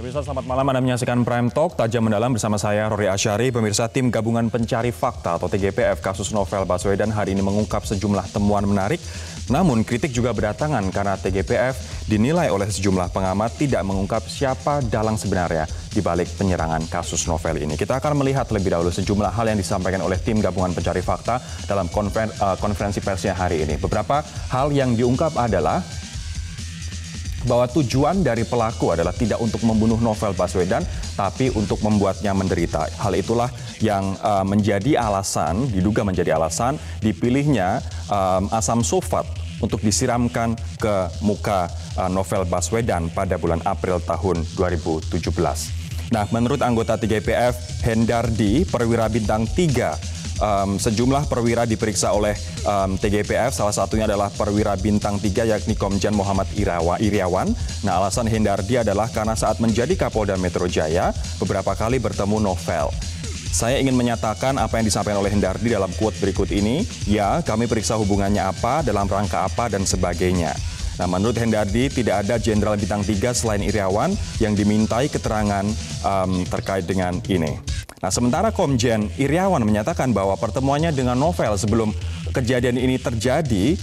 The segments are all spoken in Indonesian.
Pemirsa selamat malam Anda menyaksikan Prime Talk Tajam Mendalam bersama saya Rory Asyari. Pemirsa tim gabungan pencari fakta atau TGPF kasus novel Baswedan hari ini mengungkap sejumlah temuan menarik. Namun kritik juga berdatangan karena TGPF dinilai oleh sejumlah pengamat tidak mengungkap siapa dalang sebenarnya di balik penyerangan kasus novel ini. Kita akan melihat lebih dahulu sejumlah hal yang disampaikan oleh tim gabungan pencari fakta dalam eh, konferensi persnya hari ini. Beberapa hal yang diungkap adalah bahwa tujuan dari pelaku adalah tidak untuk membunuh Novel Baswedan, tapi untuk membuatnya menderita. Hal itulah yang uh, menjadi alasan, diduga menjadi alasan dipilihnya um, asam sulfat untuk disiramkan ke muka uh, Novel Baswedan pada bulan April tahun 2017. Nah, menurut anggota 3 Hendardi, perwira bintang 3 um, sejumlah perwira diperiksa oleh um, TGPF. Salah satunya adalah perwira bintang 3 yakni Komjen Muhammad Irawa, Iriawan. Nah, alasan Hendardi adalah karena saat menjadi Kapolda Metro Jaya beberapa kali bertemu Novel. Saya ingin menyatakan apa yang disampaikan oleh Hendardi dalam quote berikut ini. Ya, kami periksa hubungannya apa, dalam rangka apa, dan sebagainya. Nah, menurut Hendardi, tidak ada jenderal bintang tiga selain Iriawan yang dimintai keterangan um, terkait dengan ini. Nah, sementara Komjen Iriawan menyatakan bahwa pertemuannya dengan Novel sebelum kejadian ini terjadi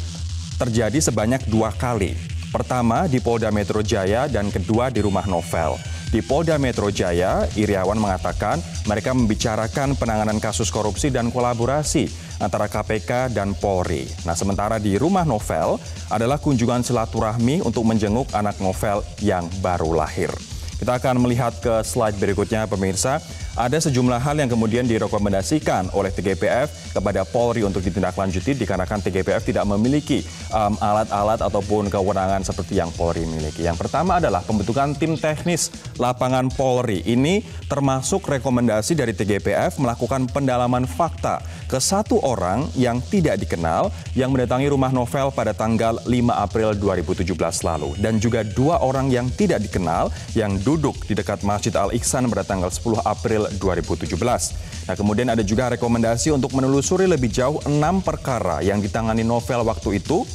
terjadi sebanyak dua kali. Pertama di Polda Metro Jaya dan kedua di rumah Novel. Di Polda Metro Jaya, Iriawan mengatakan mereka membicarakan penanganan kasus korupsi dan kolaborasi antara KPK dan Polri. Nah, sementara di rumah Novel adalah kunjungan silaturahmi untuk menjenguk anak Novel yang baru lahir. Kita akan melihat ke slide berikutnya, pemirsa ada sejumlah hal yang kemudian direkomendasikan oleh TGPF kepada Polri untuk ditindaklanjuti dikarenakan TGPF tidak memiliki alat um, alat-alat ataupun kewenangan seperti yang Polri miliki. Yang pertama adalah pembentukan tim teknis lapangan Polri. Ini termasuk rekomendasi dari TGPF melakukan pendalaman fakta ke satu orang yang tidak dikenal yang mendatangi rumah Novel pada tanggal 5 April 2017 lalu dan juga dua orang yang tidak dikenal yang duduk di dekat Masjid Al-Iksan pada tanggal 10 April 2017. Nah, kemudian ada juga rekomendasi untuk menelusuri lebih jauh enam perkara yang ditangani novel waktu itu.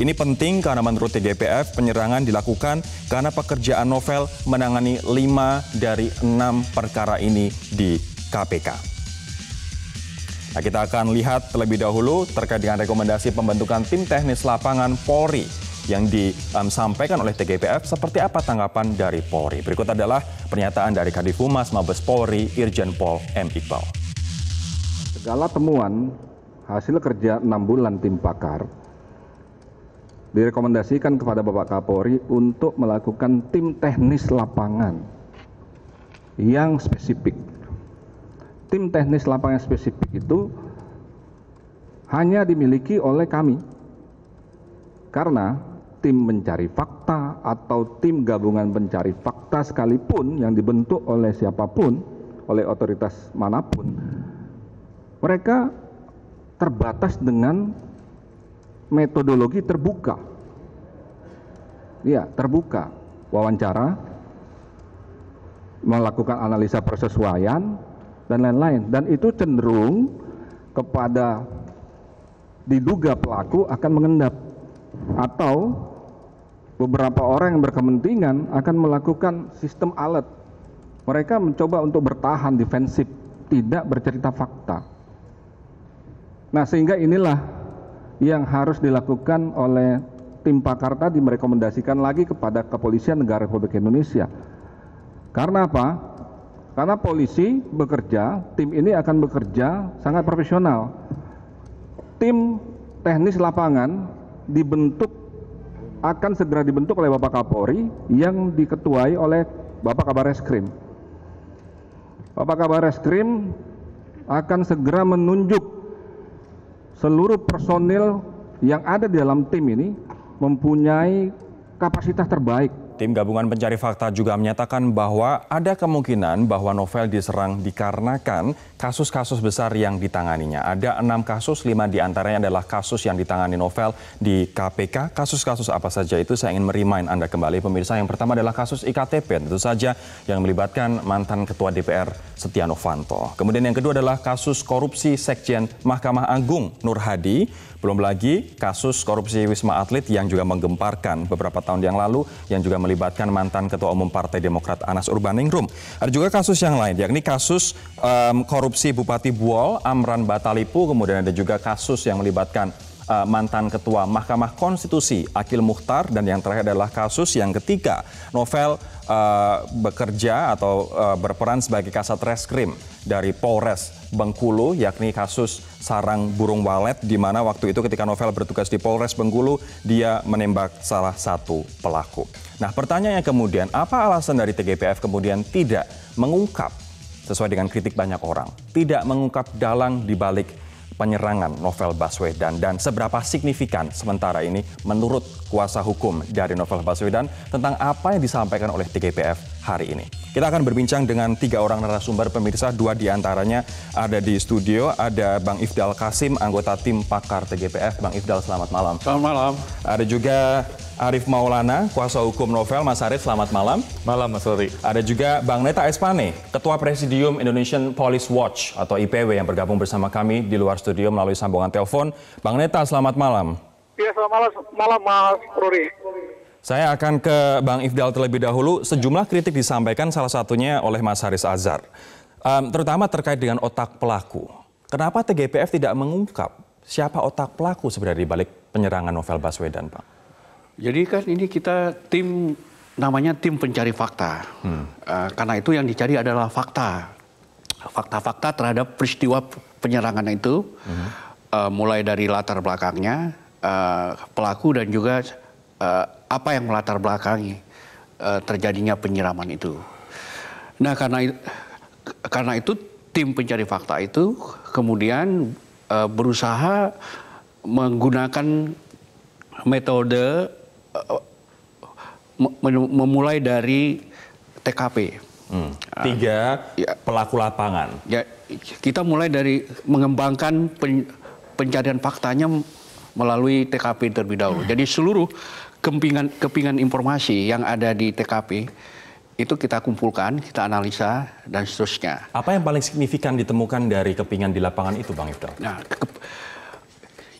Ini penting karena menurut TGPF penyerangan dilakukan karena pekerjaan novel menangani lima dari enam perkara ini di KPK. Nah, kita akan lihat terlebih dahulu terkait dengan rekomendasi pembentukan tim teknis lapangan Polri yang disampaikan oleh TGPF seperti apa tanggapan dari Polri? Berikut adalah pernyataan dari Kadif Humas Mabes Polri Irjen Pol M Iqbal. Segala temuan hasil kerja 6 bulan tim pakar direkomendasikan kepada Bapak Kapolri untuk melakukan tim teknis lapangan yang spesifik. Tim teknis lapangan spesifik itu hanya dimiliki oleh kami. Karena tim mencari fakta atau tim gabungan pencari fakta sekalipun yang dibentuk oleh siapapun, oleh otoritas manapun, mereka terbatas dengan metodologi terbuka. Ya, terbuka. Wawancara, melakukan analisa persesuaian, dan lain-lain. Dan itu cenderung kepada diduga pelaku akan mengendap atau beberapa orang yang berkepentingan akan melakukan sistem alat. Mereka mencoba untuk bertahan defensif, tidak bercerita fakta. Nah, sehingga inilah yang harus dilakukan oleh tim pakar tadi merekomendasikan lagi kepada kepolisian negara Republik Indonesia. Karena apa? Karena polisi bekerja, tim ini akan bekerja sangat profesional. Tim teknis lapangan dibentuk akan segera dibentuk oleh Bapak Kapolri yang diketuai oleh Bapak Kabar Reskrim. Bapak Kabar Reskrim akan segera menunjuk seluruh personil yang ada di dalam tim ini mempunyai kapasitas terbaik Tim gabungan pencari fakta juga menyatakan bahwa ada kemungkinan bahwa Novel diserang dikarenakan kasus-kasus besar yang ditanganinya. Ada enam kasus, lima diantaranya adalah kasus yang ditangani Novel di KPK. Kasus-kasus apa saja itu saya ingin merimain Anda kembali pemirsa. Yang pertama adalah kasus IKTP tentu saja yang melibatkan mantan Ketua DPR Setia Novanto. Kemudian yang kedua adalah kasus korupsi Sekjen Mahkamah Agung Nur Hadi belum lagi kasus korupsi Wisma Atlet yang juga menggemparkan beberapa tahun yang lalu yang juga melibatkan mantan Ketua Umum Partai Demokrat Anas Urbaningrum. Ada juga kasus yang lain, yakni kasus um, korupsi Bupati Buol Amran Batalipu, kemudian ada juga kasus yang melibatkan uh, mantan ketua Mahkamah Konstitusi Akil Mukhtar dan yang terakhir adalah kasus yang ketika Novel uh, bekerja atau uh, berperan sebagai kasat reskrim dari Polres Bengkulu yakni kasus sarang burung walet di mana waktu itu ketika Novel bertugas di Polres Bengkulu dia menembak salah satu pelaku. Nah, pertanyaannya kemudian apa alasan dari TGPF kemudian tidak mengungkap sesuai dengan kritik banyak orang, tidak mengungkap dalang di balik penyerangan Novel Baswedan dan seberapa signifikan sementara ini menurut kuasa hukum dari Novel Baswedan tentang apa yang disampaikan oleh TGPF hari ini. Kita akan berbincang dengan tiga orang narasumber pemirsa, dua diantaranya ada di studio, ada Bang Ifdal Kasim, anggota tim pakar TGPF. Bang Ifdal, selamat malam. Selamat malam. Ada juga Arif Maulana, kuasa hukum novel. Mas Arif, selamat malam. Malam, Mas Rory. Ada juga Bang Neta Espane, Ketua Presidium Indonesian Police Watch atau IPW yang bergabung bersama kami di luar studio melalui sambungan telepon. Bang Neta, selamat malam. Iya, selamat malam, malam Mas Rory. Saya akan ke Bang Ifdal terlebih dahulu. Sejumlah kritik disampaikan salah satunya oleh Mas Haris Azhar, um, terutama terkait dengan otak pelaku. Kenapa TGPF tidak mengungkap siapa otak pelaku sebenarnya di balik penyerangan Novel Baswedan, Pak? Jadi kan ini kita tim namanya tim pencari fakta. Hmm. Uh, karena itu yang dicari adalah fakta, fakta-fakta terhadap peristiwa penyerangan itu, hmm. uh, mulai dari latar belakangnya, uh, pelaku dan juga uh, apa yang melatar belakangi uh, terjadinya penyiraman itu. Nah karena karena itu tim pencari fakta itu kemudian uh, berusaha menggunakan metode uh, memulai dari TKP. Hmm. Ah, Tiga ya. pelaku lapangan. Ya, kita mulai dari mengembangkan pen, pencarian faktanya melalui TKP terlebih dahulu. Hmm. Jadi seluruh kepingan kepingan informasi yang ada di TKP itu kita kumpulkan, kita analisa dan seterusnya. Apa yang paling signifikan ditemukan dari kepingan di lapangan itu, Bang Ifdal? Nah, ke,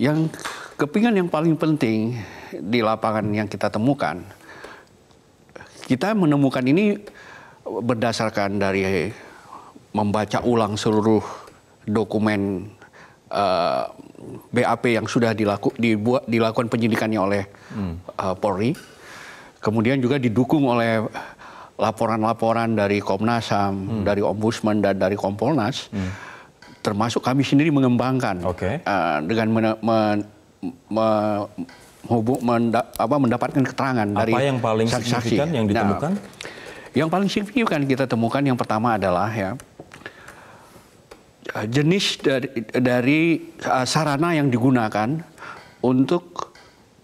yang kepingan yang paling penting di lapangan yang kita temukan, kita menemukan ini berdasarkan dari membaca ulang seluruh dokumen uh, eh, BAP yang sudah dilaku, dibuat, dilakukan penyidikannya oleh hmm. uh, Polri. Kemudian juga didukung oleh laporan-laporan dari Komnas HAM, hmm. dari Ombudsman dan dari Kompolnas. Hmm. Termasuk kami sendiri mengembangkan okay. uh, eh, dengan men, men, men, menghubung, menda, apa, mendapatkan keterangan apa dari yang paling saksi-saksi. signifikan yang nah, ditemukan? Nah, yang paling signifikan kita temukan yang pertama adalah ya Eh, jenis dari, dari eh, sarana yang digunakan untuk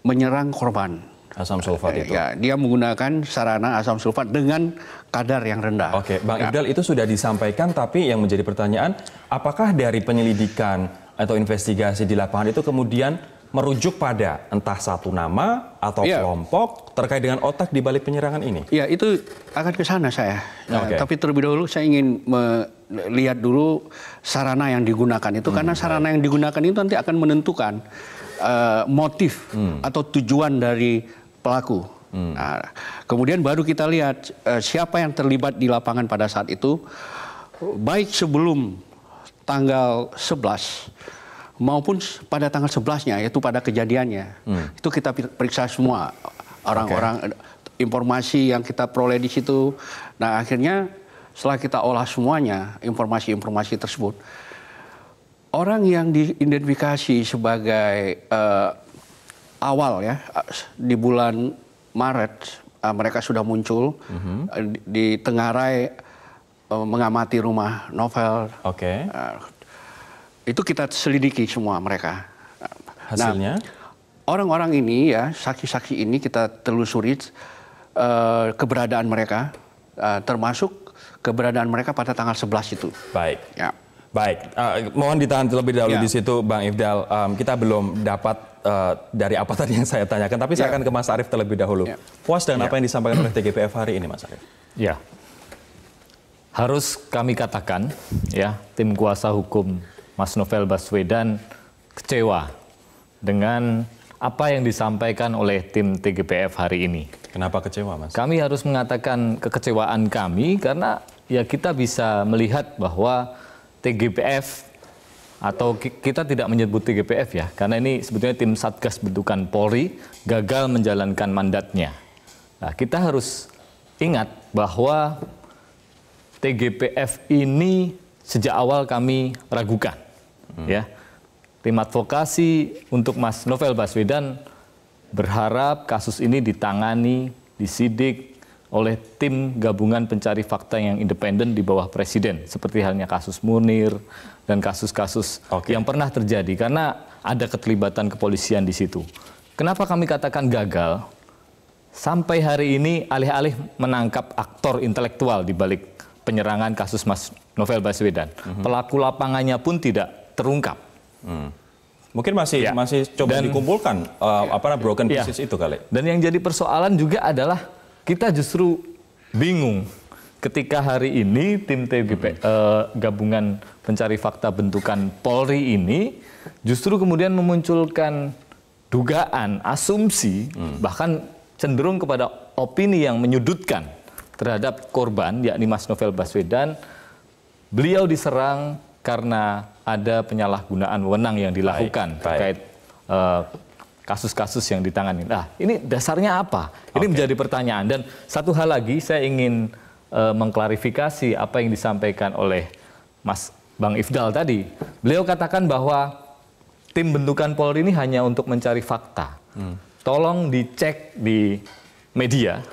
menyerang korban. Asam sulfat eh, itu. Ya, dia menggunakan sarana asam sulfat dengan kadar yang rendah. Oke, Bang ya. itu sudah disampaikan, tapi yang menjadi pertanyaan, apakah dari penyelidikan atau investigasi di lapangan itu kemudian merujuk pada entah satu nama atau ya. kelompok terkait dengan otak di balik penyerangan ini? Ya, itu akan ke sana saya. Nah, okay. Tapi terlebih dahulu saya ingin melihat dulu sarana yang digunakan itu hmm. karena sarana yang digunakan itu nanti akan menentukan uh, motif hmm. atau tujuan dari pelaku. Hmm. Nah, kemudian baru kita lihat uh, siapa yang terlibat di lapangan pada saat itu baik sebelum tanggal 11 maupun pada tanggal 11-nya yaitu pada kejadiannya. Hmm. Itu kita periksa semua orang-orang okay. Eh, informasi yang kita peroleh di situ. Nah, akhirnya setelah kita olah semuanya informasi-informasi tersebut orang yang diidentifikasi sebagai uh, awal ya di bulan Maret uh, mereka sudah muncul mm -hmm. di, di Tengarai uh, mengamati rumah novel. Oke. Okay. Uh, itu kita selidiki semua mereka. Hasilnya? Nah, orang-orang nah, ini ya, saksi-saksi ini kita telusuri uh, keberadaan mereka, uh, termasuk keberadaan mereka pada tanggal 11 itu. Baik. Ya. Baik, uh, mohon ditahan terlebih dahulu ya. di situ, Bang Ifdal. Um, kita belum dapat uh, dari apa tadi yang saya tanyakan, tapi ya. saya akan ke Mas Arief terlebih dahulu. Ya. Puas dengan ya. apa yang disampaikan oleh TGPF hari ini, Mas Arief? Ya, harus kami katakan, ya, tim kuasa hukum Mas Novel Baswedan kecewa dengan apa yang disampaikan oleh tim TGPF hari ini. Kenapa kecewa, Mas? Kami harus mengatakan kekecewaan kami karena ya kita bisa melihat bahwa TGPF atau kita tidak menyebut TGPF ya, karena ini sebetulnya tim Satgas bentukan Polri gagal menjalankan mandatnya. Nah, kita harus ingat bahwa TGPF ini sejak awal kami ragukan hmm. ya. Tim advokasi untuk Mas Novel Baswedan berharap kasus ini ditangani, disidik oleh tim gabungan pencari fakta yang independen di bawah presiden seperti halnya kasus Munir dan kasus-kasus okay. yang pernah terjadi karena ada keterlibatan kepolisian di situ. Kenapa kami katakan gagal? Sampai hari ini alih-alih menangkap aktor intelektual di balik penyerangan kasus Mas Novel Baswedan, mm -hmm. pelaku lapangannya pun tidak terungkap. Hmm. Mungkin masih ya. masih coba Dan, dikumpulkan uh, apa namanya broken ya. pieces itu kali. Dan yang jadi persoalan juga adalah kita justru bingung ketika hari ini tim TGP hmm. uh, gabungan pencari fakta bentukan Polri ini justru kemudian memunculkan dugaan, asumsi hmm. bahkan cenderung kepada opini yang menyudutkan terhadap korban yakni Mas Novel Baswedan. Beliau diserang karena ada penyalahgunaan wewenang yang dilakukan baik, terkait eh, kasus-kasus yang ditangani. Nah, ini dasarnya apa? Ini okay. menjadi pertanyaan. Dan satu hal lagi saya ingin uh, mengklarifikasi apa yang disampaikan oleh Mas Bang Ifdal tadi. Beliau katakan bahwa tim bentukan Polri ini hanya untuk mencari fakta. Hmm. Tolong dicek di media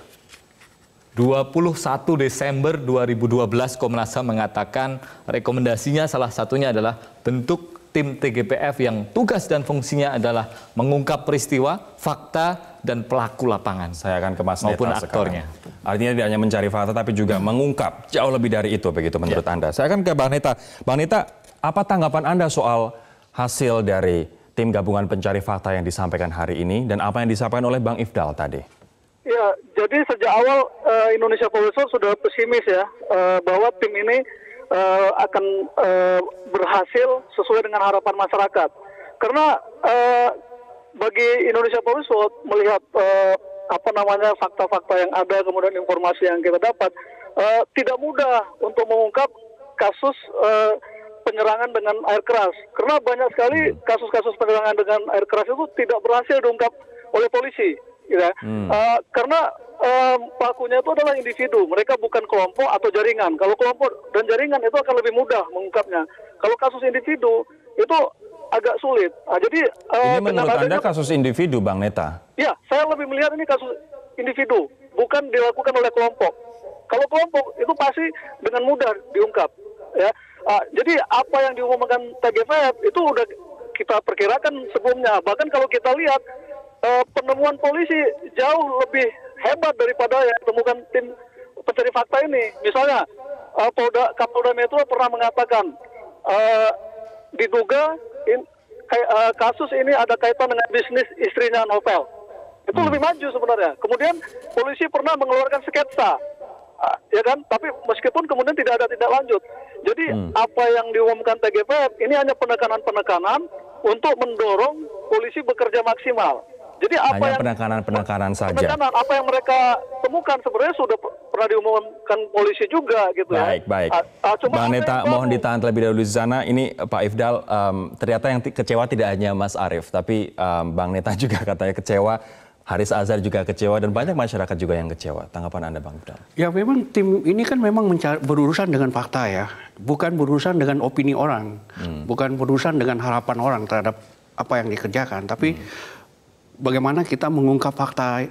21 Desember 2012 Komnas HAM mengatakan rekomendasinya salah satunya adalah bentuk tim TGPF yang tugas dan fungsinya adalah mengungkap peristiwa, fakta, dan pelaku lapangan. Saya akan ke Mas maupun Neta aktornya. Sekarang. Artinya tidak hanya mencari fakta tapi juga hmm. mengungkap jauh lebih dari itu begitu menurut ya. Anda. Saya akan ke Bang Neta. Bang Neta, apa tanggapan Anda soal hasil dari tim gabungan pencari fakta yang disampaikan hari ini dan apa yang disampaikan oleh Bang Ifdal tadi? Ya, jadi sejak awal uh, Indonesia Profesor sudah pesimis ya uh, bahwa tim ini uh, akan uh, berhasil sesuai dengan harapan masyarakat. Karena uh, bagi Indonesia Profesor melihat uh, apa namanya fakta-fakta yang ada kemudian informasi yang kita dapat uh, tidak mudah untuk mengungkap kasus uh, penyerangan dengan air keras. Karena banyak sekali hmm. kasus-kasus penyerangan dengan air keras itu tidak berhasil diungkap oleh polisi ya. Hmm. Uh, karena um, pelakunya itu adalah individu, mereka bukan kelompok atau jaringan. Kalau kelompok dan jaringan itu akan lebih mudah mengungkapnya. Kalau kasus individu itu agak sulit. Nah, jadi uh, ini menurut adanya, anda kasus individu, Bang Neta? Ya, saya lebih melihat ini kasus individu, bukan dilakukan oleh kelompok. Kalau kelompok itu pasti dengan mudah diungkap, ya. Uh, jadi apa yang diumumkan TGVF itu udah kita perkirakan sebelumnya. Bahkan kalau kita lihat uh, penemuan polisi jauh lebih hebat daripada yang ditemukan tim pencari fakta ini. Misalnya, uh, Polda Kapolda Metro pernah mengatakan uh, diduga in, uh, kasus ini ada kaitan dengan bisnis istrinya Novel. Itu hmm. lebih maju sebenarnya. Kemudian polisi pernah mengeluarkan sketsa, ah, ya kan? Tapi meskipun kemudian tidak ada tindak lanjut. Jadi hmm. apa yang diumumkan TGPF ini hanya penekanan-penekanan untuk mendorong polisi bekerja maksimal. Jadi apa Hanya yang penekanan-penekanan saja. Penekanan apa yang mereka temukan sebenarnya sudah pernah diumumkan polisi juga gitu baik, ya. Baik, baik. Ah, ah, Bang Neta, mohon ditahan terlebih dahulu di sana. Ini eh, Pak Ifdal, um, ternyata yang kecewa tidak hanya Mas Arief, tapi um, Bang Neta juga katanya kecewa. Haris Azhar juga kecewa dan banyak masyarakat juga yang kecewa. Tanggapan Anda Bang Ifdal? Ya memang tim ini kan memang berurusan dengan fakta ya. Bukan berurusan dengan opini orang. Hmm. Bukan berurusan dengan harapan orang terhadap apa yang dikerjakan. Tapi hmm bagaimana kita mengungkap fakta eh,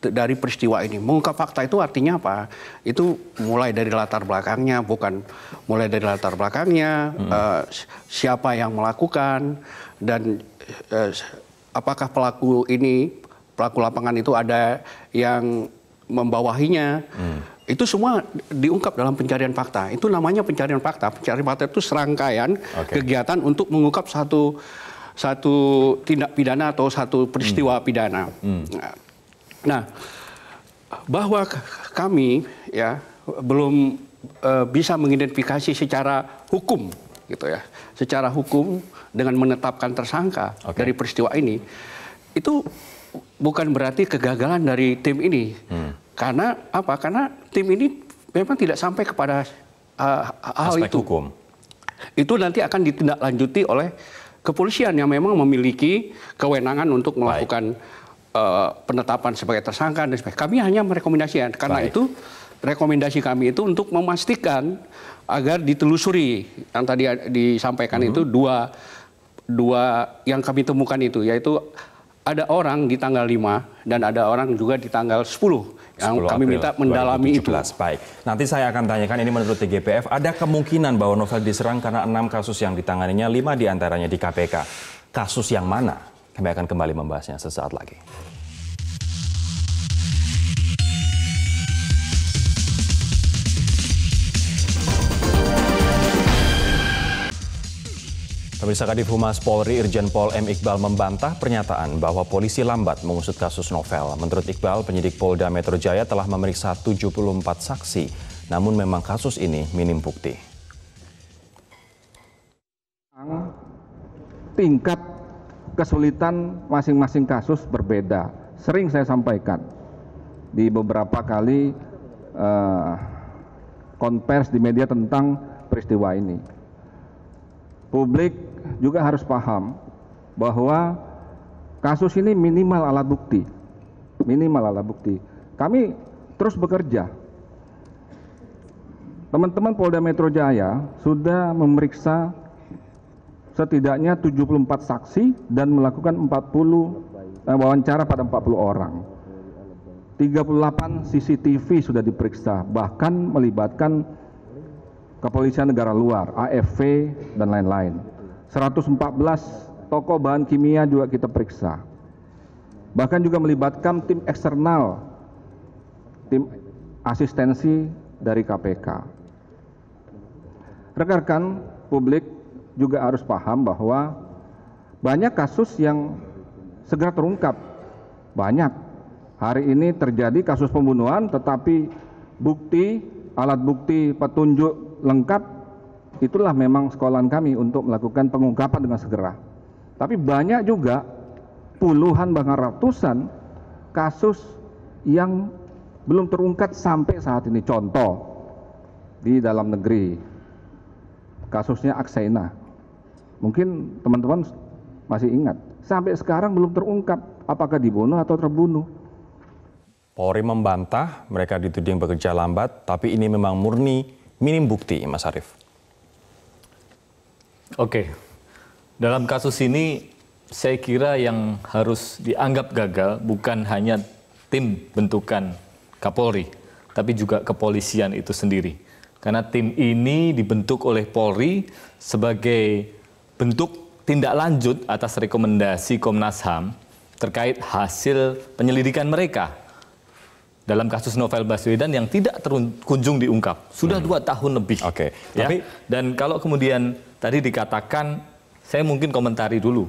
dari peristiwa ini. Mengungkap fakta itu artinya apa? Itu mulai dari latar belakangnya, bukan mulai dari latar belakangnya, hmm. uh, siapa yang melakukan dan uh, apakah pelaku ini pelaku lapangan itu ada yang membawahinya. Hmm. Itu semua diungkap dalam pencarian fakta. Itu namanya pencarian fakta. Pencarian fakta itu serangkaian okay. kegiatan untuk mengungkap satu satu tindak pidana atau satu peristiwa hmm. pidana. Hmm. Nah, nah bahwa kami ya belum uh, bisa mengidentifikasi secara hukum gitu ya, secara hukum dengan menetapkan tersangka okay. dari peristiwa ini itu bukan berarti kegagalan dari tim ini. Hmm. Karena apa? Karena tim ini memang tidak sampai kepada uh, hal Aspek itu. hukum. Itu nanti akan ditindaklanjuti oleh kepolisian yang memang memiliki kewenangan untuk melakukan uh, penetapan sebagai tersangka dan sebagainya. Kami hanya merekomendasikan karena Baik. itu rekomendasi kami itu untuk memastikan agar ditelusuri yang tadi disampaikan -hmm. itu dua dua yang kami temukan itu yaitu ada orang di tanggal 5 dan ada orang juga di tanggal 10 yang kami April minta mendalami itu. Baik. Nanti saya akan tanyakan ini menurut TGPF ada kemungkinan bahwa Novel diserang karena enam kasus yang ditanganinya, lima diantaranya di KPK. Kasus yang mana? Kami akan kembali membahasnya sesaat lagi. Pemirsa Kadif Humas Polri Irjen Pol M. Iqbal membantah pernyataan bahwa polisi lambat mengusut kasus novel. Menurut Iqbal, penyidik Polda Metro Jaya telah memeriksa 74 saksi, namun memang kasus ini minim bukti. Tingkat kesulitan masing-masing kasus berbeda. Sering saya sampaikan di beberapa kali eh, konvers di media tentang peristiwa ini. Publik juga harus paham bahwa kasus ini minimal alat bukti. Minimal alat bukti. Kami terus bekerja. Teman-teman Polda Metro Jaya sudah memeriksa setidaknya 74 saksi dan melakukan 40 eh, wawancara pada 40 orang. 38 CCTV sudah diperiksa, bahkan melibatkan kepolisian negara luar, AFV dan lain-lain. 114 toko bahan kimia juga kita periksa. Bahkan juga melibatkan tim eksternal, tim asistensi dari KPK. Rekan-rekan publik juga harus paham bahwa banyak kasus yang segera terungkap. Banyak. Hari ini terjadi kasus pembunuhan tetapi bukti, alat bukti petunjuk lengkap itulah memang sekolahan kami untuk melakukan pengungkapan dengan segera. Tapi banyak juga puluhan bahkan ratusan kasus yang belum terungkap sampai saat ini. Contoh di dalam negeri kasusnya Aksena, Mungkin teman-teman masih ingat, sampai sekarang belum terungkap apakah dibunuh atau terbunuh. Polri membantah mereka dituding bekerja lambat, tapi ini memang murni minim bukti, Mas Arief. Oke, dalam kasus ini saya kira yang harus dianggap gagal bukan hanya tim bentukan Kapolri, tapi juga kepolisian itu sendiri. Karena tim ini dibentuk oleh Polri sebagai bentuk tindak lanjut atas rekomendasi Komnas HAM terkait hasil penyelidikan mereka dalam kasus Novel Baswedan yang tidak terkunjung diungkap sudah hmm. dua tahun lebih. Oke. Okay. Ya? Tapi dan kalau kemudian tadi dikatakan saya mungkin komentari dulu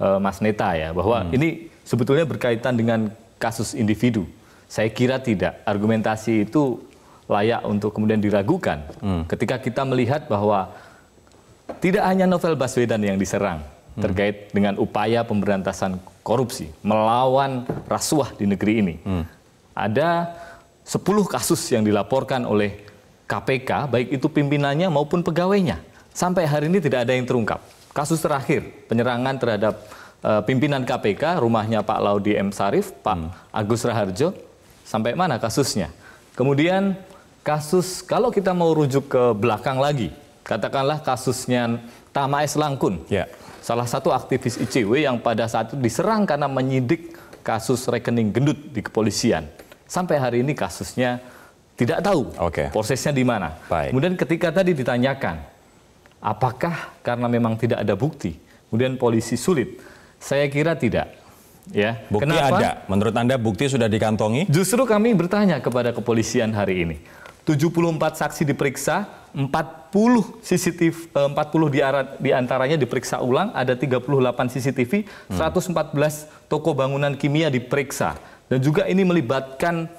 uh, Mas Neta ya bahwa hmm. ini sebetulnya berkaitan dengan kasus individu. Saya kira tidak argumentasi itu layak untuk kemudian diragukan hmm. ketika kita melihat bahwa tidak hanya Novel Baswedan yang diserang hmm. terkait dengan upaya pemberantasan korupsi melawan rasuah di negeri ini. Hmm. Ada 10 kasus yang dilaporkan oleh KPK baik itu pimpinannya maupun pegawainya. Sampai hari ini tidak ada yang terungkap. Kasus terakhir penyerangan terhadap uh, pimpinan KPK, rumahnya Pak Laudi M Sarif, Pak hmm. Agus Raharjo, sampai mana kasusnya? Kemudian kasus kalau kita mau rujuk ke belakang lagi, katakanlah kasusnya Tamaes Langkun. Ya. Salah satu aktivis ICW yang pada saat itu diserang karena menyidik kasus rekening gendut di kepolisian. Sampai hari ini kasusnya tidak tahu okay. prosesnya di mana. Baik. Kemudian ketika tadi ditanyakan Apakah karena memang tidak ada bukti, kemudian polisi sulit? Saya kira tidak. Ya, bukti Kenapa? ada. Menurut Anda bukti sudah dikantongi? Justru kami bertanya kepada kepolisian hari ini. 74 saksi diperiksa, 40 CCTV 40 eh, di diantaranya diperiksa ulang, ada 38 CCTV, 114 hmm. toko bangunan kimia diperiksa. Dan juga ini melibatkan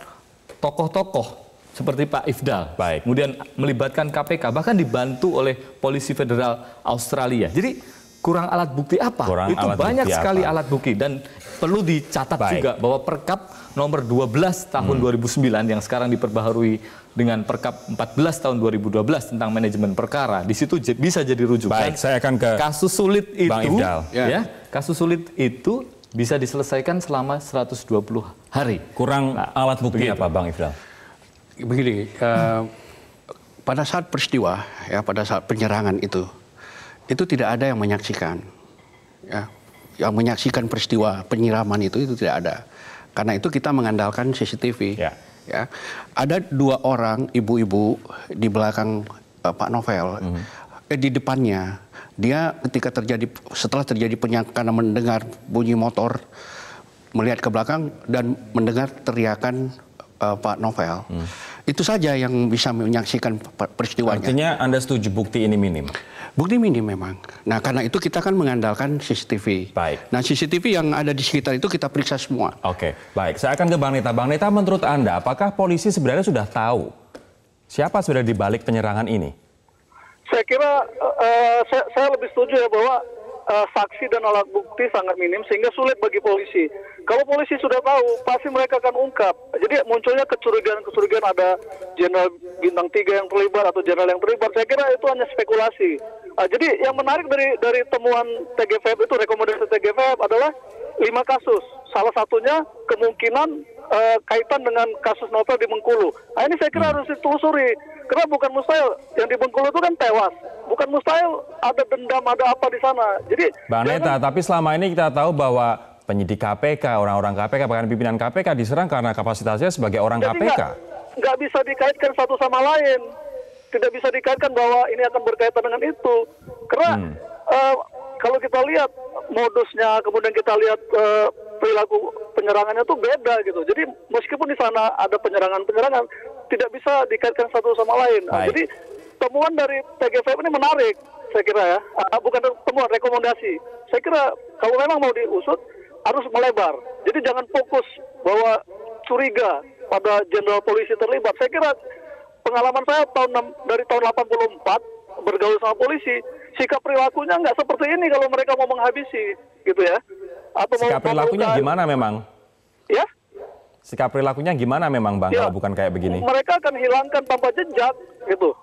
tokoh-tokoh seperti Pak Ifdal. Baik. Kemudian melibatkan KPK, bahkan dibantu oleh Polisi Federal Australia. Jadi kurang alat bukti apa? Kurang Itu alat banyak bukti sekali apa? alat bukti dan perlu dicatat Baik. juga bahwa Perkap nomor 12 tahun hmm. 2009 yang sekarang diperbaharui dengan Perkap 14 tahun 2012 tentang manajemen perkara. Di situ bisa jadi rujukan. Baik, saya akan ke kasus sulit itu Bang ya. ya. Kasus sulit itu bisa diselesaikan selama 120 hari. Kurang nah, alat bukti begitu. apa Bang Ifdal? begini, uh, pada saat peristiwa, ya pada saat penyerangan itu, itu tidak ada yang menyaksikan, ya, yang menyaksikan peristiwa penyiraman itu itu tidak ada, karena itu kita mengandalkan CCTV. Ya. Ya, ada dua orang ibu-ibu di belakang uh, Pak Novel, -hmm. eh, di depannya dia ketika terjadi setelah terjadi penyekatan karena mendengar bunyi motor melihat ke belakang dan mendengar teriakan uh, Pak Novel, hmm. itu saja yang bisa menyaksikan peristiwanya. Artinya Anda setuju bukti ini minim? Bukti minim memang. Nah karena itu kita kan mengandalkan CCTV. Baik. Nah CCTV yang ada di sekitar itu kita periksa semua. Oke, baik. Saya akan ke Bang Neta. Bang Neta menurut Anda, apakah polisi sebenarnya sudah tahu siapa sebenarnya dibalik penyerangan ini? Saya kira uh, saya, saya lebih setuju ya bahwa uh, saksi dan alat bukti sangat minim sehingga sulit bagi polisi. Kalau polisi sudah tahu, pasti mereka akan ungkap. Jadi munculnya kecurigaan-kecurigaan ada jenderal bintang tiga yang terlibat atau jenderal yang terlibat. Saya kira itu hanya spekulasi. Uh, jadi yang menarik dari dari temuan TGVF e itu rekomendasi TGVF e adalah lima kasus. Salah satunya kemungkinan uh, kaitan dengan kasus novel di Bengkulu. Nah, ini saya kira hmm. harus ditelusuri karena bukan mustahil yang di Bengkulu itu kan tewas. Bukan mustahil ada dendam ada apa di sana. Jadi Bang Neta, tapi selama ini kita tahu bahwa penyidik KPK, orang-orang KPK, bahkan pimpinan KPK diserang karena kapasitasnya sebagai orang Jadi KPK. Nggak bisa dikaitkan satu sama lain. Tidak bisa dikaitkan bahwa ini akan berkaitan dengan itu. Karena hmm. uh, kalau kita lihat modusnya, kemudian kita lihat uh, perilaku penyerangannya tuh beda gitu. Jadi meskipun di sana ada penyerangan-penyerangan, tidak bisa dikaitkan satu sama lain. Nah, Jadi temuan dari TGVM ini menarik, saya kira ya. Ah, bukan temuan, rekomendasi. Saya kira kalau memang mau diusut harus melebar. Jadi jangan fokus bahwa curiga pada jenderal polisi terlibat. Saya kira pengalaman saya tahun 6, dari tahun 84 bergaul sama polisi, sikap perilakunya nggak seperti ini kalau mereka mau menghabisi, gitu ya. Atau sikap perilakunya gimana memang? Ya, Sikap perilakunya gimana memang Bang ya, kalau bukan kayak begini? Mereka akan hilangkan tanpa jejak gitu.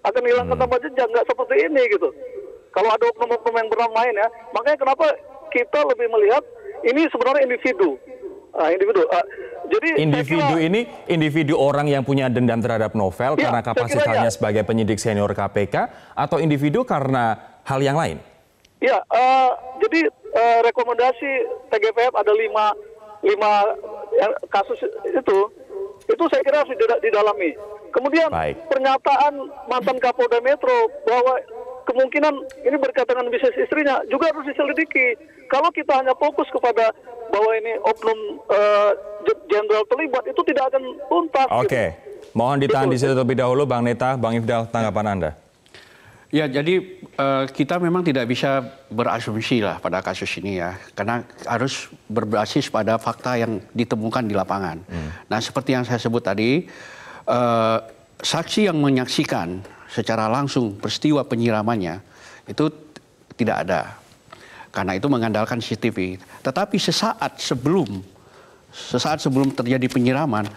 Akan hilangkan hmm. tanpa jejak, nggak seperti ini gitu. Kalau ada oknum-oknum yang main ya, makanya kenapa kita lebih melihat ini sebenarnya individu. nah, individu. Uh, jadi individu kira, ini individu orang yang punya dendam terhadap novel ya, karena kapasitasnya ya. sebagai penyidik senior KPK atau individu karena hal yang lain. Ya, uh, jadi uh, rekomendasi TGPF ada lima lima kasus itu itu saya kira harus didalami. Kemudian Baik. pernyataan mantan Kapolda Metro bahwa kemungkinan ini berkaitan dengan bisnis istrinya juga harus diselidiki. Kalau kita hanya fokus kepada bahwa ini oknum eh, jenderal uh, terlibat itu tidak akan tuntas. Oke, okay. gitu. mohon ditahan gitu. di situ terlebih dahulu, Bang Neta, Bang Ifdal, tanggapan anda. Ya, jadi uh, kita memang tidak bisa berasumsi lah pada kasus ini ya, karena harus berbasis pada fakta yang ditemukan di lapangan. Hmm. Nah, seperti yang saya sebut tadi, uh, saksi yang menyaksikan secara langsung peristiwa penyiramannya itu tidak ada, karena itu mengandalkan CCTV. Tetapi sesaat sebelum sesaat sebelum terjadi penyiraman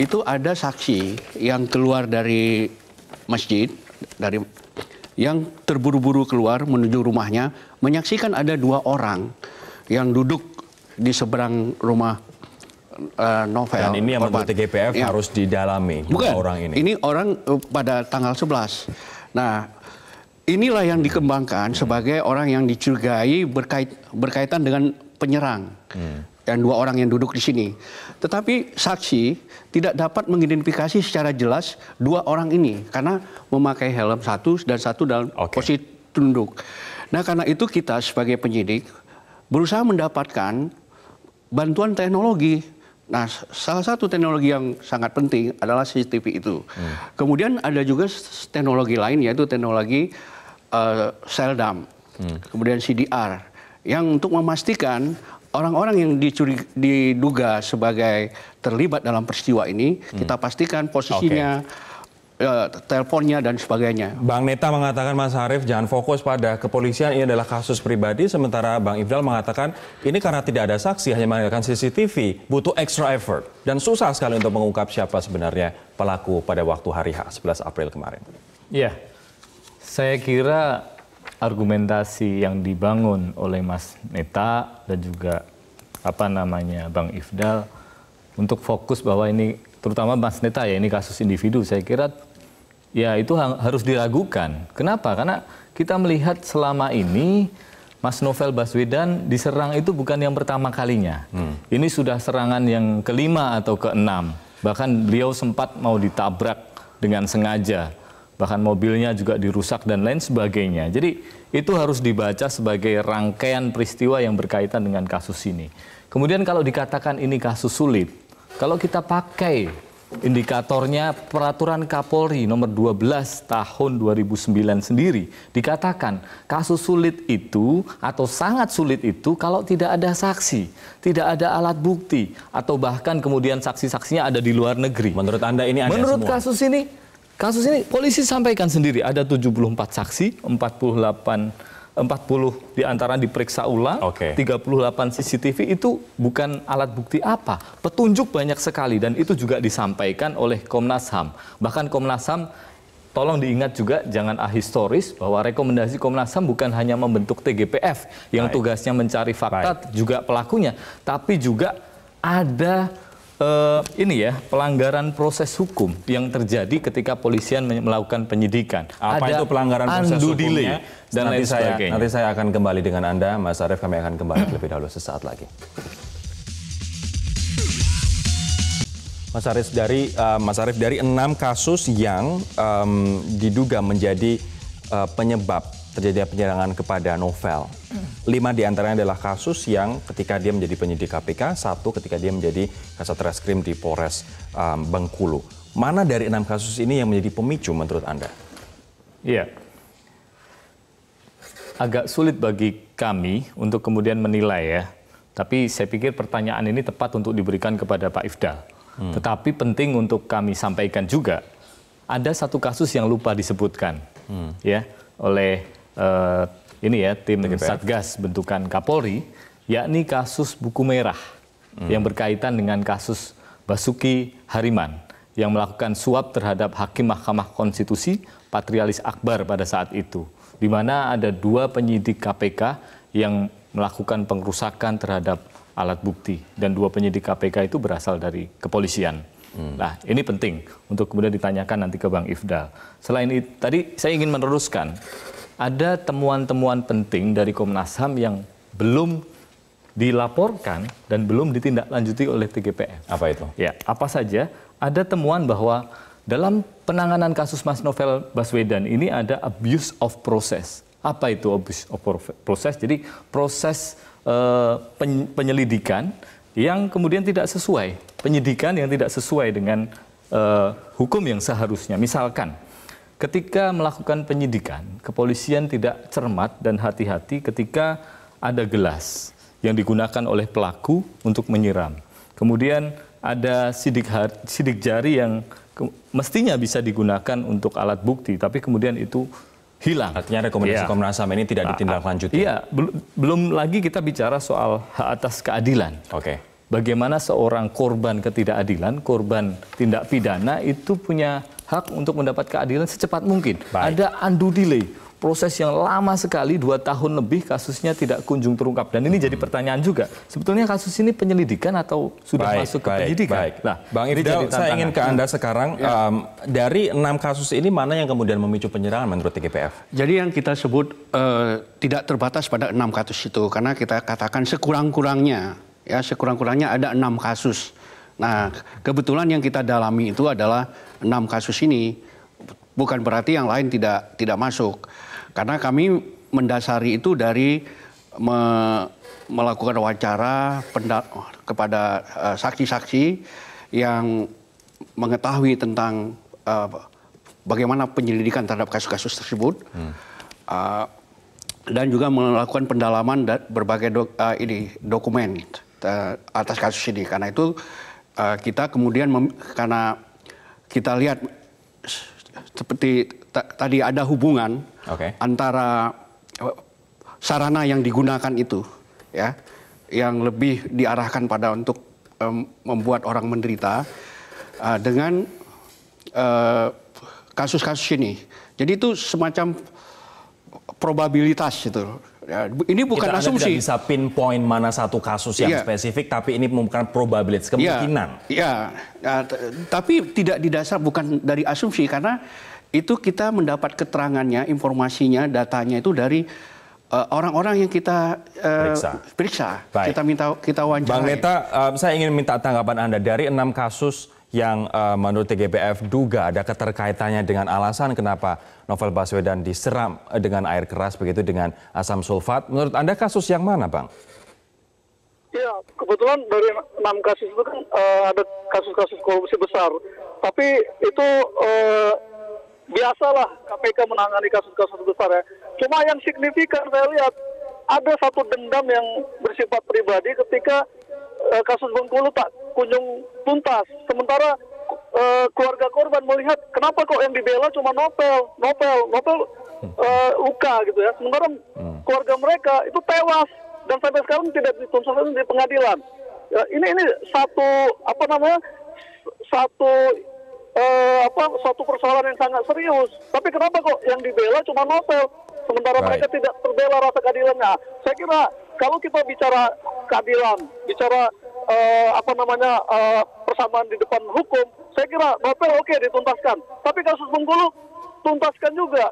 itu ada saksi yang keluar dari masjid dari yang terburu-buru keluar menuju rumahnya menyaksikan ada dua orang yang duduk di seberang rumah uh, novel. Dan ini yang menurut TGPF ya. harus didalami Bukan. orang ini. Ini orang uh, pada tanggal 11. Nah, inilah yang dikembangkan hmm. sebagai orang yang dicurigai berkait berkaitan dengan penyerang. Hmm dan dua orang yang duduk di sini. Tetapi saksi tidak dapat mengidentifikasi secara jelas dua orang ini karena memakai helm satu dan satu dalam okay. posisi tunduk. Nah, karena itu kita sebagai penyidik berusaha mendapatkan bantuan teknologi. Nah, salah satu teknologi yang sangat penting adalah CCTV itu. Hmm. Kemudian ada juga teknologi lain yaitu teknologi uh, sel dump, hmm. kemudian CDR yang untuk memastikan orang-orang yang dicuri, diduga sebagai terlibat dalam peristiwa ini, hmm. kita pastikan posisinya. Okay eh, teleponnya dan sebagainya. Bang Neta mengatakan Mas Harif jangan fokus pada kepolisian ini adalah kasus pribadi sementara Bang Ifdal mengatakan ini karena tidak ada saksi hanya mengandalkan CCTV butuh extra effort dan susah sekali untuk mengungkap siapa sebenarnya pelaku pada waktu hari H 11 April kemarin. Iya. Saya kira argumentasi yang dibangun oleh Mas Neta dan juga apa namanya Bang Ifdal untuk fokus bahwa ini terutama Mas Neta ya ini kasus individu saya kira ya itu harus diragukan. Kenapa? Karena kita melihat selama ini Mas Novel Baswedan diserang itu bukan yang pertama kalinya. Hmm. Ini sudah serangan yang kelima atau keenam. Bahkan beliau sempat mau ditabrak dengan sengaja bahkan mobilnya juga dirusak dan lain sebagainya. Jadi itu harus dibaca sebagai rangkaian peristiwa yang berkaitan dengan kasus ini. Kemudian kalau dikatakan ini kasus sulit, kalau kita pakai indikatornya peraturan Kapolri nomor 12 tahun 2009 sendiri dikatakan kasus sulit itu atau sangat sulit itu kalau tidak ada saksi, tidak ada alat bukti atau bahkan kemudian saksi-saksinya ada di luar negeri. Menurut Anda ini ada Menurut semua? kasus ini Kasus ini polisi sampaikan sendiri ada 74 saksi, 48 40 di antara diperiksa ulang, okay. 38 CCTV itu bukan alat bukti apa. Petunjuk banyak sekali dan itu juga disampaikan oleh Komnas HAM. Bahkan Komnas HAM tolong diingat juga jangan ahistoris bahwa rekomendasi Komnas HAM bukan hanya membentuk TGPF yang Baik. tugasnya mencari fakta Baik. juga pelakunya, tapi juga ada uh, ini ya pelanggaran proses hukum yang terjadi ketika polisian melakukan penyidikan. Apa Ada itu pelanggaran proses hukumnya? Delay. Dan nanti saya sebagainya. nanti saya akan kembali dengan Anda, Mas Arief. Kami akan kembali lebih dahulu sesaat lagi. Mas Arief dari uh, Mas Arief dari enam kasus yang um, diduga menjadi uh, penyebab terjadi penyerangan kepada Novel. Lima diantaranya adalah kasus yang ketika dia menjadi penyidik KPK, satu ketika dia menjadi kasat reskrim di Polres um, Bengkulu. Mana dari enam kasus ini yang menjadi pemicu menurut Anda? Iya. Agak sulit bagi kami untuk kemudian menilai ya. Tapi saya pikir pertanyaan ini tepat untuk diberikan kepada Pak Ifdal. Hmm. Tetapi penting untuk kami sampaikan juga, ada satu kasus yang lupa disebutkan hmm. ya oleh uh, ini ya tim TGPF. Satgas bentukan Kapolri yakni kasus buku merah hmm. yang berkaitan dengan kasus Basuki Hariman yang melakukan suap terhadap hakim Mahkamah Konstitusi Patrialis Akbar pada saat itu di mana ada dua penyidik KPK yang melakukan pengrusakan terhadap alat bukti dan dua penyidik KPK itu berasal dari kepolisian. Hmm. Nah, ini penting untuk kemudian ditanyakan nanti ke Bang Ifdal. Selain itu, tadi saya ingin meneruskan ada temuan-temuan penting dari Komnas HAM yang belum dilaporkan dan belum ditindaklanjuti oleh TGPF. Apa itu? Ya, apa saja? Ada temuan bahwa dalam penanganan kasus Mas Novel Baswedan ini ada abuse of process. Apa itu abuse of process? Jadi proses eh, penyelidikan yang kemudian tidak sesuai, penyidikan yang tidak sesuai dengan uh, hukum yang seharusnya. Misalkan ketika melakukan penyidikan, kepolisian tidak cermat dan hati-hati ketika ada gelas yang digunakan oleh pelaku untuk menyiram. Kemudian ada sidik, sidik jari yang ke, mestinya bisa digunakan untuk alat bukti, tapi kemudian itu hilang. Artinya rekomendasi ya. Komnas HAM ini tidak ah, ah. ditindaklanjuti. Iya, belum lagi kita bicara soal hak atas keadilan. Oke. Okay bagaimana seorang korban ketidakadilan, korban tindak pidana itu punya hak untuk mendapat keadilan secepat mungkin. Baik. Ada undue delay, proses yang lama sekali, dua tahun lebih kasusnya tidak kunjung terungkap. Dan ini hmm. jadi pertanyaan juga. Sebetulnya kasus ini penyelidikan atau sudah baik, masuk ke baik, penyelidikan? Baik. Nah, Bang Ifdal, saya ingin ke Anda sekarang. Ya. Um, dari enam kasus ini, mana yang kemudian memicu penyerangan menurut TGPF? Jadi yang kita sebut uh, tidak terbatas pada enam kasus itu. Karena kita katakan sekurang-kurangnya ya sekurang-kurangnya ada enam kasus. Nah, kebetulan yang kita dalami itu adalah enam kasus ini, bukan berarti yang lain tidak tidak masuk, karena kami mendasari itu dari me, melakukan wawancara kepada eh, saksi-saksi uh, yang mengetahui tentang uh, bagaimana penyelidikan terhadap kasus-kasus tersebut. Hmm. Uh, dan juga melakukan pendalaman berbagai do, uh, ini dokumen. Gitu. Eh, atas kasus ini karena itu eh, kita kemudian mem, karena kita lihat seperti tadi ada hubungan okay. antara eh, sarana yang digunakan itu ya yang lebih diarahkan pada untuk um, membuat orang menderita uh, dengan kasus-kasus uh, kasus -kasus ini. Jadi itu semacam probabilitas itu Ya, ini bukan kita, asumsi. Kita tidak bisa pinpoint mana satu kasus yang ya. spesifik, tapi ini bukan probabilitas iya. kemungkinan. Iya. Ya, tapi tidak didasar bukan dari asumsi karena itu kita mendapat keterangannya, informasinya, datanya itu dari eh, orang-orang uh, yang kita uh, periksa, periksa. kita minta kita wawancara. Bang Neta, uh, saya ingin minta tanggapan Anda dari enam kasus yang uh, menurut TGPF duga ada keterkaitannya dengan alasan kenapa Novel Baswedan diseram eh, dengan air keras begitu dengan asam sulfat. Menurut Anda kasus yang mana, Bang? Ya, kebetulan dari enam kasus itu kan uh, ada kasus-kasus korupsi besar. Tapi itu uh, biasalah KPK menangani kasus-kasus besar ya. Cuma yang signifikan saya lihat ada satu dendam yang bersifat pribadi ketika uh, kasus Bengkulu tak kunjung tuntas. Sementara uh, keluarga korban melihat kenapa kok yang dibela cuma Nopel, Nopel, Nopel uh, eh, luka gitu ya. Sementara hmm. keluarga mereka itu tewas dan sampai sekarang tidak dituntaskan di pengadilan. Ya, ini ini satu apa namanya satu uh, apa satu persoalan yang sangat serius. Tapi kenapa kok yang dibela cuma novel, sementara right. mereka tidak terbela rasa keadilannya. Saya kira kalau kita bicara keadilan, bicara uh, apa namanya uh, persamaan di depan hukum, saya kira novel oke okay, dituntaskan. Tapi kasus Bengkulu tuntaskan juga.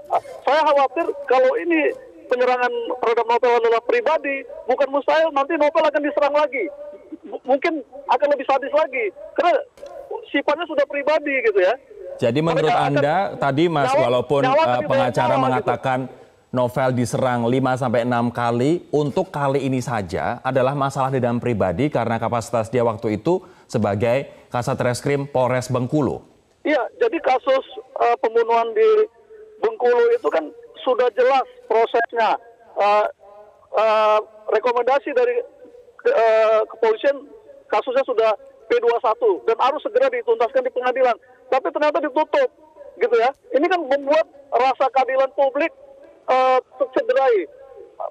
Saya khawatir kalau ini penyerangan terhadap novel adalah pribadi, bukan mustahil nanti novel akan diserang lagi. B mungkin akan lebih sadis lagi karena sifatnya sudah pribadi gitu ya. Jadi menurut Anda tadi Mas nyawa, walaupun nyawa uh, pengacara nyawa, gitu. mengatakan gitu Novel diserang 5-6 kali untuk kali ini saja adalah masalah dendam pribadi karena kapasitas dia waktu itu sebagai Kasat Reskrim Polres Bengkulu. Iya, jadi kasus uh, pembunuhan di Bengkulu itu kan sudah jelas prosesnya. Uh, uh, rekomendasi dari uh, kepolisian kasusnya sudah P21 dan harus segera dituntaskan di pengadilan. Tapi ternyata ditutup gitu ya. Ini kan membuat rasa keadilan publik dihargai.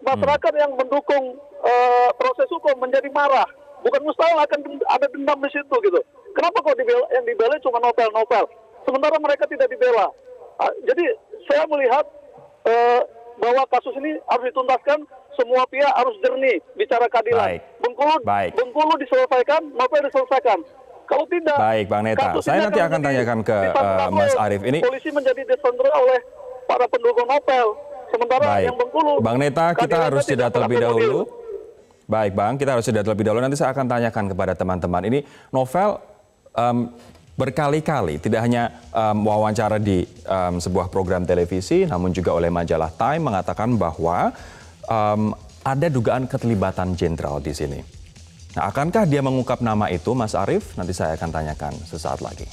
Masyarakat hmm. yang mendukung uh, proses hukum menjadi marah. Bukan mustahil akan ada dendam di situ gitu. Kenapa kok dibela, yang dibela cuma novel-novel? Sementara mereka tidak dibela. Uh, jadi saya melihat uh, bahwa kasus ini harus dituntaskan, semua pihak harus jernih bicara keadilan. Baik. Bengkulu, Baik. Bengkulu diselesaikan, novel diselesaikan. Kalau tidak, Baik, Bang Neta. Saya nanti akan tanyakan ke uh, Mas Arief ini. Polisi menjadi disandera oleh para pendukung novel. Sementara Baik. yang Bengkulu. Bang Neta, kita harus jeda terlebih dahulu. Baik Bang, kita harus jeda terlebih dahulu. Nanti saya akan tanyakan kepada teman-teman. Ini novel um, berkali-kali, tidak hanya um, wawancara di um, sebuah program televisi, namun juga oleh majalah Time mengatakan bahwa um, ada dugaan keterlibatan jenderal di sini. Nah, akankah dia mengungkap nama itu, Mas Arief? Nanti saya akan tanyakan sesaat lagi.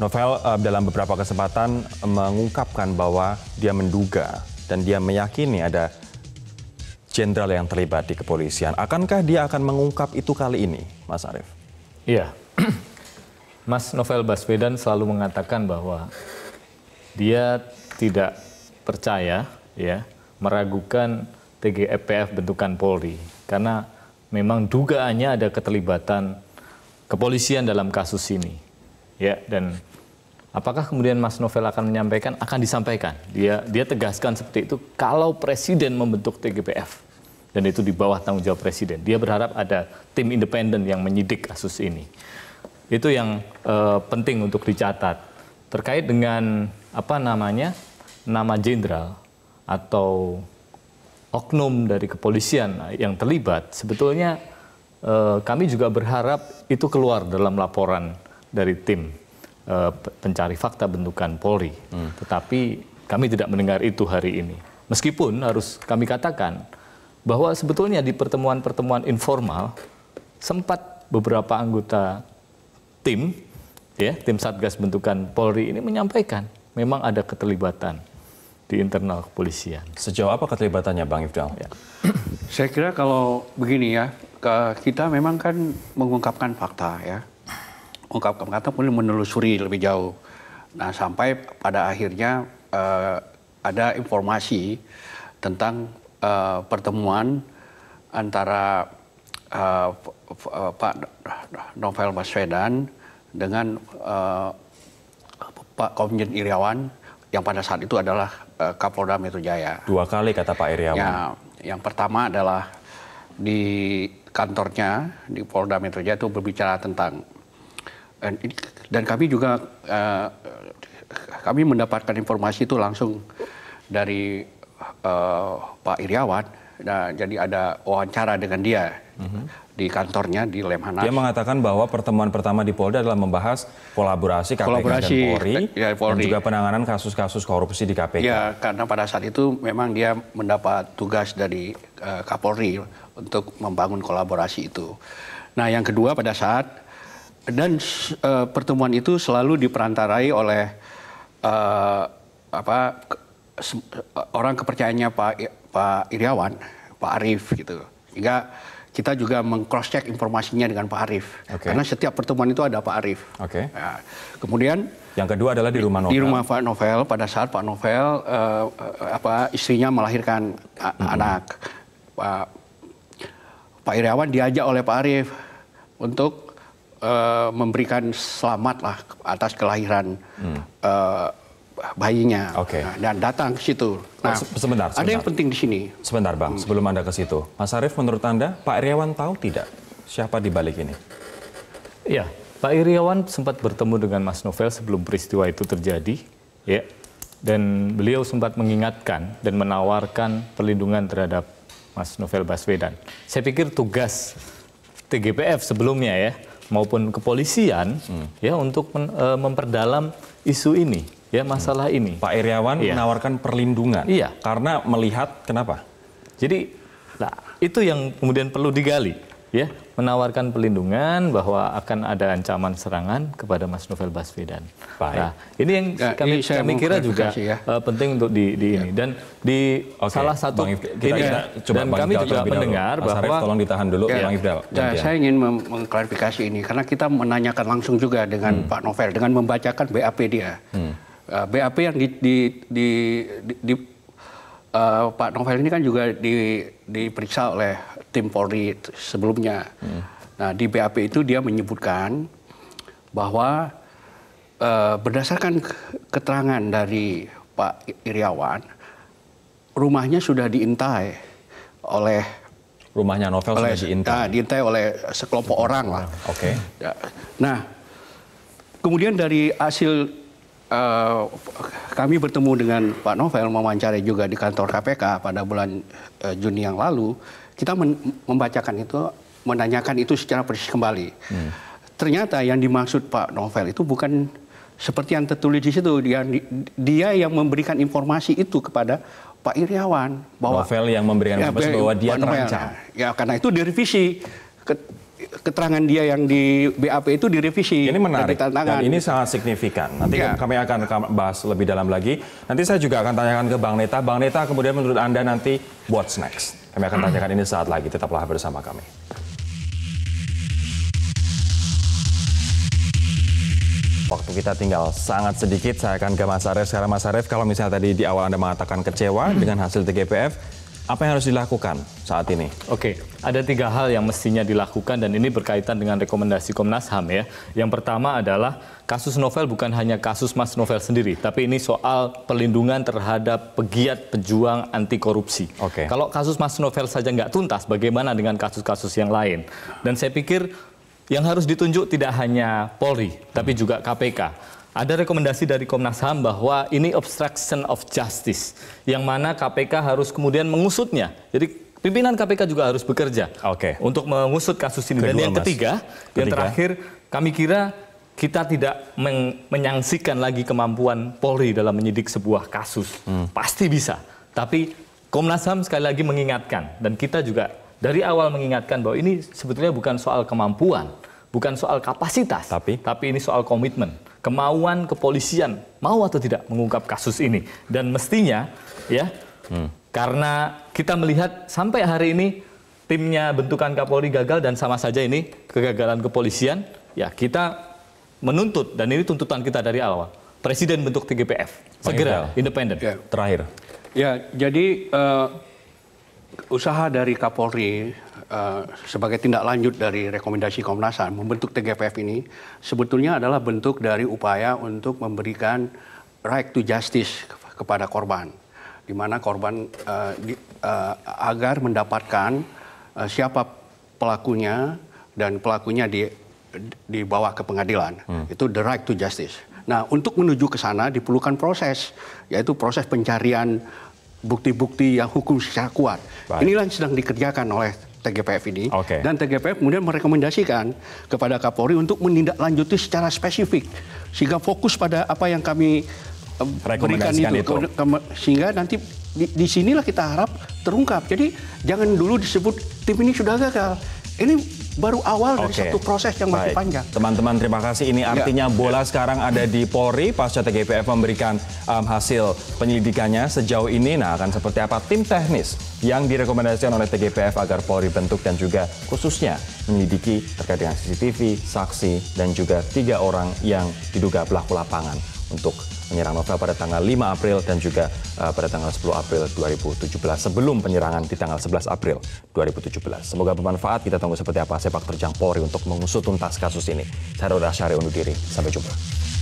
Novel eh, dalam beberapa kesempatan mengungkapkan bahwa dia menduga dan dia meyakini ada jenderal yang terlibat di kepolisian. Akankah dia akan mengungkap itu kali ini, Mas Arief? Iya. Mas Novel Baswedan selalu mengatakan bahwa dia tidak percaya ya meragukan TGFPF bentukan Polri karena memang dugaannya ada keterlibatan kepolisian dalam kasus ini. Ya, dan apakah kemudian Mas Novel akan menyampaikan akan disampaikan. Dia dia tegaskan seperti itu kalau presiden membentuk TGPF dan itu di bawah tanggung jawab presiden. Dia berharap ada tim independen yang menyidik kasus ini. Itu yang uh, penting untuk dicatat. Terkait dengan apa namanya? nama jenderal atau oknum dari kepolisian yang terlibat, sebetulnya eh, kami juga berharap itu keluar dalam laporan dari tim uh, pencari fakta bentukan Polri. Hmm. Tetapi kami tidak mendengar itu hari ini. Meskipun harus kami katakan bahwa sebetulnya di pertemuan-pertemuan informal sempat beberapa anggota tim ya, tim Satgas bentukan Polri ini menyampaikan memang ada keterlibatan di internal kepolisian. Sejauh apa keterlibatannya Bang Ifdal? Ya. Saya kira kalau begini ya, kita memang kan mengungkapkan fakta ya mengungkapkan kata kemudian menelusuri lebih jauh. Nah sampai pada akhirnya uh, ada informasi tentang uh, pertemuan antara uh, uh, Pak Novel Baswedan dengan uh, Pak Komjen Iriawan yang pada saat itu adalah uh, Kapolda Metro Jaya. Dua kali kata Pak Iriawan. Ya, yang pertama adalah di kantornya di Polda Metro Jaya itu berbicara tentang dan kami juga eh, kami mendapatkan informasi itu langsung dari eh, Pak Iriawan. Nah, jadi ada wawancara dengan dia mm -hmm. di kantornya di Lemhanas. Dia mengatakan bahwa pertemuan pertama di Polda adalah membahas kolaborasi KPK kolaborasi, dan Polri, ya, Polri dan juga penanganan kasus-kasus korupsi di KPK. Ya, karena pada saat itu memang dia mendapat tugas dari uh, Kapolri untuk membangun kolaborasi itu. Nah, yang kedua pada saat dan uh, pertemuan itu selalu diperantarai oleh uh, apa eh, orang kepercayaannya Pak Pak Iriawan, Pak Arif gitu. Sehingga kita juga mengcross check informasinya dengan Pak Arif. Okay. Karena setiap pertemuan itu ada Pak Arif. Oke. Okay. Ya. Nah, kemudian yang kedua adalah di rumah Novel. Di rumah Pak Novel pada saat Pak Novel uh, apa istrinya melahirkan mm -hmm. anak Pak Pak Iriawan diajak oleh Pak Arif untuk Eh, memberikan selamat lah atas kelahiran hmm. uh, bayinya okay. Nah, dan datang ke situ. Oh, nah, sebentar, sebentar. Ada yang penting di sini. Sebentar, Bang, hmm. sebelum Anda ke situ. Mas Arief, menurut Anda Pak Iriawan tahu tidak siapa di balik ini? Iya, Pak Iriawan sempat bertemu dengan Mas Novel sebelum peristiwa itu terjadi, ya. Dan beliau sempat mengingatkan dan menawarkan perlindungan terhadap Mas Novel Baswedan. Saya pikir tugas TGPF sebelumnya ya, maupun kepolisian hmm. ya untuk men, e, memperdalam isu ini ya masalah hmm. ini. Pak Iryawan ya. menawarkan perlindungan. Iya. Karena melihat kenapa? Jadi nah, itu yang kemudian perlu digali ya menawarkan pelindungan bahwa akan ada ancaman serangan kepada Mas Novel Baswedan. Baik. Nah, ini yang kami, ini kami kira juga ya. uh, penting untuk di, di ini ya. dan di okay. salah satu Bang, kita, ini kita, coba dan Bang kami juga mendengar bahwa Sarif, tolong ditahan dulu ya, Bang Ifdal. Ya, saya ingin mengklarifikasi ini karena kita menanyakan langsung juga dengan hmm. Pak Novel dengan membacakan BAP dia. Hmm. Eh, BAP yang di, di, di, di, di uh, Pak Novel ini kan juga di, diperiksa oleh tim Polri sebelumnya. Hmm. Nah, di BAP itu dia menyebutkan bahwa e, berdasarkan keterangan dari Pak Iriawan, rumahnya sudah diintai oleh rumahnya Novel oleh, sudah diintai. Nah, diintai oleh sekelompok orang lah. Oke. Okay. Ya. Nah, kemudian dari hasil Uh, kami bertemu dengan Pak Novel mewawancarai juga di kantor KPK pada bulan uh, Juni yang lalu kita membacakan itu, menanyakan itu secara persis kembali. Hmm. Ternyata yang dimaksud Pak Novel itu bukan seperti yang tertulis di situ. Dia, dia yang memberikan informasi itu kepada Pak Iryawan bahwa Novel yang memberikan ya, informasi bahwa dia terancam. Ya karena itu direvisi. Ke, keterangan dia yang di BAP itu direvisi. Ini menarik dan ini sangat signifikan. Nanti ya. kami akan bahas lebih dalam lagi. Nanti saya juga akan tanyakan ke Bang Neta. Bang Neta kemudian menurut Anda nanti what's next? Kami akan tanyakan ini saat lagi, tetaplah bersama kami. Waktu kita tinggal sangat sedikit, saya akan ke Mas Arief. Sekarang Mas Arief, kalau misalnya tadi di awal Anda mengatakan kecewa dengan hasil TGPF, apa yang harus dilakukan saat ini? Oke, ada tiga hal yang mestinya dilakukan dan ini berkaitan dengan rekomendasi Komnas HAM ya. Yang pertama adalah kasus novel bukan hanya kasus Mas Novel sendiri, tapi ini soal perlindungan terhadap pegiat pejuang anti korupsi. Oke. Kalau kasus Mas Novel saja nggak tuntas, bagaimana dengan kasus-kasus yang lain? Dan saya pikir yang harus ditunjuk tidak hanya Polri, tapi juga KPK ada rekomendasi dari Komnas HAM bahwa ini obstruction of justice, yang mana KPK harus kemudian mengusutnya. Jadi pimpinan KPK juga harus bekerja okay. untuk mengusut kasus ini. Kedua, Dan yang ketiga, ketiga, yang terakhir, kami kira kita tidak men menyaksikan lagi kemampuan Polri dalam menyidik sebuah kasus. Hmm. Pasti bisa, tapi Komnas HAM sekali lagi mengingatkan dan kita juga dari awal mengingatkan bahwa ini sebetulnya bukan soal kemampuan, bukan soal kapasitas, tapi, tapi ini soal komitmen kemauan kepolisian mau atau tidak mengungkap kasus ini dan mestinya ya hmm. karena kita melihat sampai hari ini timnya bentukan Kapolri gagal dan sama saja ini kegagalan kepolisian ya kita menuntut dan ini tuntutan kita dari awal presiden bentuk TGPF segera independen ya. terakhir ya jadi uh, usaha dari Kapolri Eh, sebagai tindak lanjut dari rekomendasi Komnas HAM membentuk TGPF ini sebetulnya adalah bentuk dari upaya untuk memberikan right to justice kepada korban, di mana korban uh, di, uh, agar mendapatkan uh, siapa pelakunya dan pelakunya di dibawa ke pengadilan. Hmm. Itu the right to justice. Nah, untuk menuju ke sana diperlukan proses, yaitu proses pencarian bukti-bukti yang hukum secara kuat. Baik. Inilah yang sedang dikerjakan oleh TGPF ini. Okay. Dan TGPF kemudian merekomendasikan kepada Kapolri untuk menindaklanjuti secara spesifik sehingga fokus pada apa yang kami eh, berikan itu, itu. sehingga nanti di, di sinilah kita harap terungkap. Jadi jangan dulu disebut tim ini sudah gagal. Ini baru awal dari satu proses yang masih Baik. panjang. Teman-teman terima kasih. Ini iya. artinya ya. bola sekarang ada di Polri pasca TGPF memberikan um, hasil penyelidikannya sejauh ini. Nah akan seperti apa tim teknis yang direkomendasikan oleh TGPF agar Polri bentuk dan juga khususnya menyelidiki terkait dengan CCTV, saksi dan juga tiga orang yang diduga pelaku lapangan untuk menyerang Novel pada tanggal 5 April dan juga uh, pada tanggal 10 April 2017 sebelum penyerangan di tanggal 11 April 2017. Semoga bermanfaat. Kita tunggu seperti apa sepak terjang Polri untuk mengusut tuntas kasus ini. Saya Roda Syari undur diri. Sampai jumpa.